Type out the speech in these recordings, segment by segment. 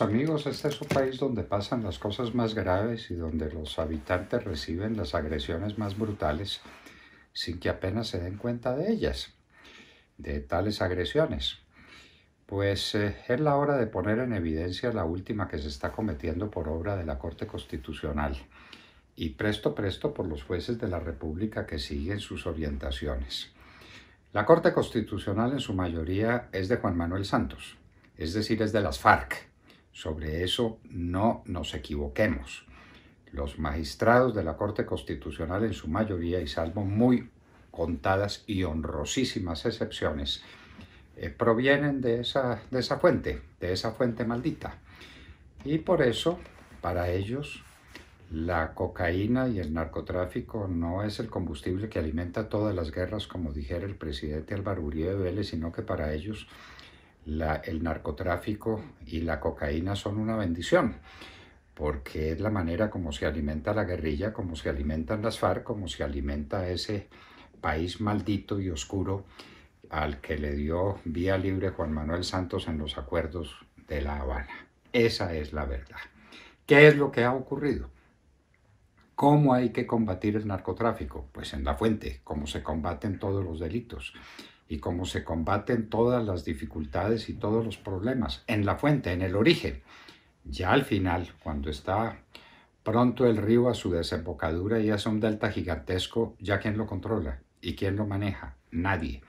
amigos, este es un país donde pasan las cosas más graves y donde los habitantes reciben las agresiones más brutales sin que apenas se den cuenta de ellas, de tales agresiones. Pues eh, es la hora de poner en evidencia la última que se está cometiendo por obra de la Corte Constitucional y presto presto por los jueces de la República que siguen sus orientaciones. La Corte Constitucional en su mayoría es de Juan Manuel Santos, es decir, es de las FARC sobre eso no nos equivoquemos. Los magistrados de la Corte Constitucional en su mayoría, y salvo muy contadas y honrosísimas excepciones, eh, provienen de esa, de esa fuente, de esa fuente maldita. Y por eso, para ellos, la cocaína y el narcotráfico no es el combustible que alimenta todas las guerras, como dijera el presidente Álvaro Uribe Vélez, sino que para ellos el narcotráfico y la cocaína son una bendición, porque es la manera como se alimenta la guerrilla, como se alimentan las FARC, como se alimenta ese país maldito y oscuro al que le dio vía libre Juan Manuel Santos en los acuerdos de La Habana. Esa es la verdad. ¿Qué es lo que ha ocurrido? ¿Cómo hay que combatir el narcotráfico? Pues en la fuente, como se combaten todos los delitos y cómo se combaten todas las dificultades y todos los problemas, en la fuente, en el origen. Ya al final, cuando está pronto el río a su desembocadura y hace un delta gigantesco, ¿ya quién lo controla? ¿Y quién lo maneja? Nadie.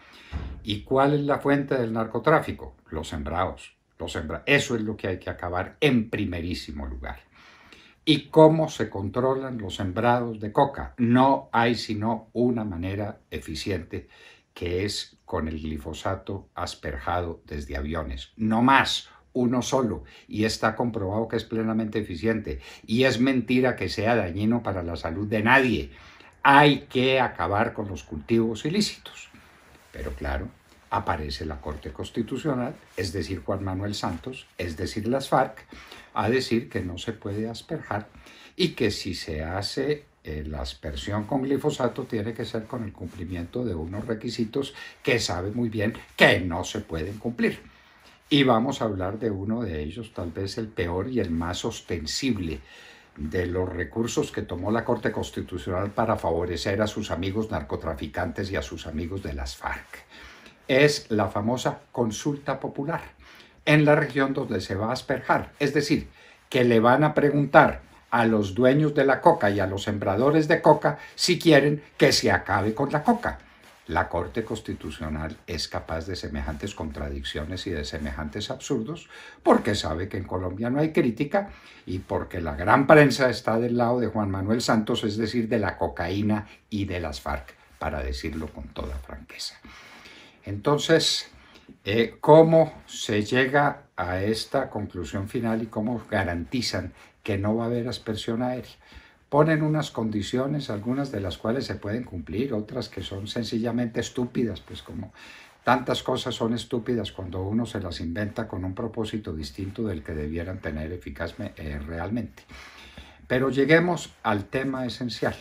¿Y cuál es la fuente del narcotráfico? Los sembrados. Los sembra Eso es lo que hay que acabar en primerísimo lugar. ¿Y cómo se controlan los sembrados de coca? No hay sino una manera eficiente que es con el glifosato asperjado desde aviones. No más, uno solo y está comprobado que es plenamente eficiente. Y es mentira que sea dañino para la salud de nadie. Hay que acabar con los cultivos ilícitos. Pero claro, aparece la Corte Constitucional, es decir, Juan Manuel Santos, es decir, las FARC, a decir que no se puede asperjar y que si se hace eh, la aspersión con glifosato tiene que ser con el cumplimiento de unos requisitos que sabe muy bien que no se pueden cumplir. Y vamos a hablar de uno de ellos, tal vez el peor y el más ostensible de los recursos que tomó la Corte Constitucional para favorecer a sus amigos narcotraficantes y a sus amigos de las FARC. Es la famosa consulta popular en la región donde se va a asperjar. Es decir, que le van a preguntar a los dueños de la coca y a los sembradores de coca si quieren que se acabe con la coca. La Corte Constitucional es capaz de semejantes contradicciones y de semejantes absurdos porque sabe que en Colombia no hay crítica y porque la gran prensa está del lado de Juan Manuel Santos, es decir, de la cocaína y de las FARC, para decirlo con toda franqueza. Entonces, eh, ¿cómo se llega a esta conclusión final y cómo garantizan que no va a haber aspersión aérea. Ponen unas condiciones, algunas de las cuales se pueden cumplir, otras que son sencillamente estúpidas, pues como tantas cosas son estúpidas cuando uno se las inventa con un propósito distinto del que debieran tener eficazmente eh, realmente. Pero lleguemos al tema esencial.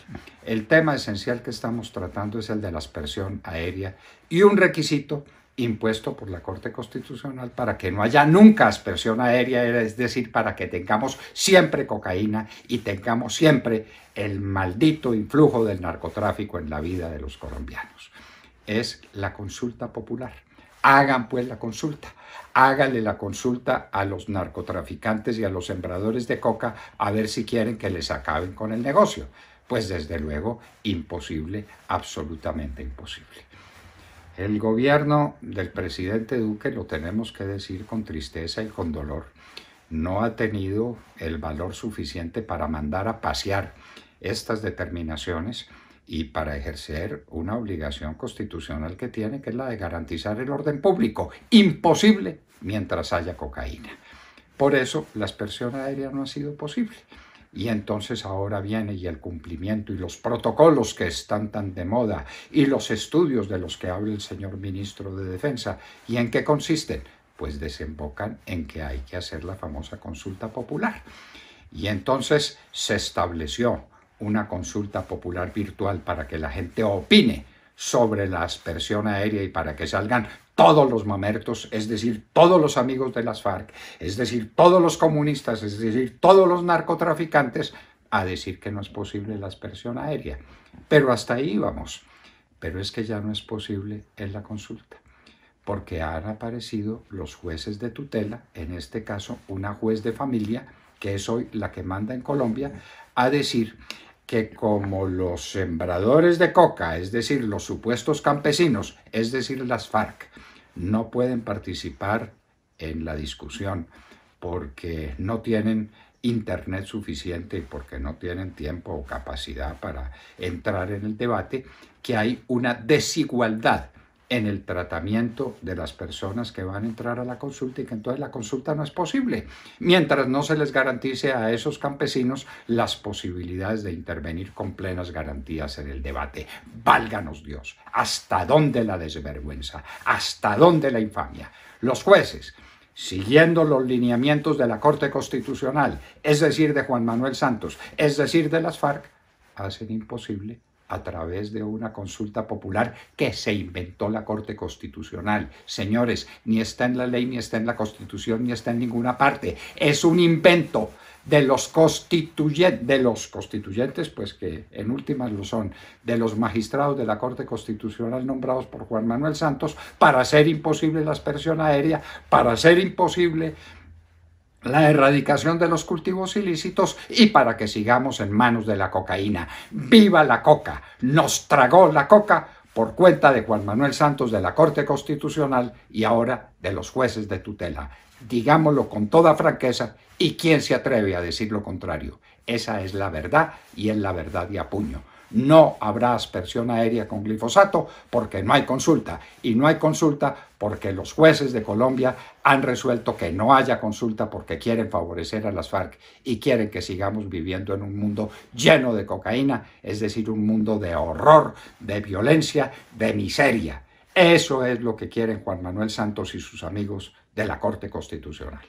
El tema esencial que estamos tratando es el de la aspersión aérea y un requisito impuesto por la Corte Constitucional para que no haya nunca aspersión aérea, es decir, para que tengamos siempre cocaína y tengamos siempre el maldito influjo del narcotráfico en la vida de los colombianos. Es la consulta popular. Hagan pues la consulta. Háganle la consulta a los narcotraficantes y a los sembradores de coca a ver si quieren que les acaben con el negocio. Pues desde luego, imposible, absolutamente imposible. El gobierno del presidente Duque, lo tenemos que decir con tristeza y con dolor, no ha tenido el valor suficiente para mandar a pasear estas determinaciones y para ejercer una obligación constitucional que tiene, que es la de garantizar el orden público. Imposible mientras haya cocaína. Por eso la expresión aérea no ha sido posible. Y entonces ahora viene y el cumplimiento y los protocolos que están tan de moda y los estudios de los que habla el señor ministro de Defensa. ¿Y en qué consisten? Pues desembocan en que hay que hacer la famosa consulta popular. Y entonces se estableció una consulta popular virtual para que la gente opine sobre la aspersión aérea y para que salgan todos los mamertos, es decir, todos los amigos de las FARC, es decir, todos los comunistas, es decir, todos los narcotraficantes, a decir que no es posible la aspersión aérea. Pero hasta ahí vamos. Pero es que ya no es posible en la consulta, porque han aparecido los jueces de tutela, en este caso una juez de familia, que es hoy la que manda en Colombia, a decir, que como los sembradores de coca, es decir, los supuestos campesinos, es decir, las FARC, no pueden participar en la discusión porque no tienen internet suficiente y porque no tienen tiempo o capacidad para entrar en el debate, que hay una desigualdad en el tratamiento de las personas que van a entrar a la consulta y que entonces la consulta no es posible, mientras no se les garantice a esos campesinos las posibilidades de intervenir con plenas garantías en el debate. Válganos Dios, ¿hasta dónde la desvergüenza? ¿Hasta dónde la infamia? Los jueces, siguiendo los lineamientos de la Corte Constitucional, es decir, de Juan Manuel Santos, es decir, de las FARC, hacen imposible a través de una consulta popular que se inventó la Corte Constitucional. Señores, ni está en la ley, ni está en la Constitución, ni está en ninguna parte. Es un invento de los constituyentes, de los constituyentes, pues que en últimas lo son, de los magistrados de la Corte Constitucional nombrados por Juan Manuel Santos, para hacer imposible la aspersión aérea, para hacer imposible la erradicación de los cultivos ilícitos y para que sigamos en manos de la cocaína. ¡Viva la coca! Nos tragó la coca por cuenta de Juan Manuel Santos de la Corte Constitucional y ahora de los jueces de tutela. Digámoslo con toda franqueza y quién se atreve a decir lo contrario. Esa es la verdad y es la verdad de apuño no habrá aspersión aérea con glifosato porque no hay consulta. Y no hay consulta porque los jueces de Colombia han resuelto que no haya consulta porque quieren favorecer a las FARC y quieren que sigamos viviendo en un mundo lleno de cocaína, es decir, un mundo de horror, de violencia, de miseria. Eso es lo que quieren Juan Manuel Santos y sus amigos de la Corte Constitucional.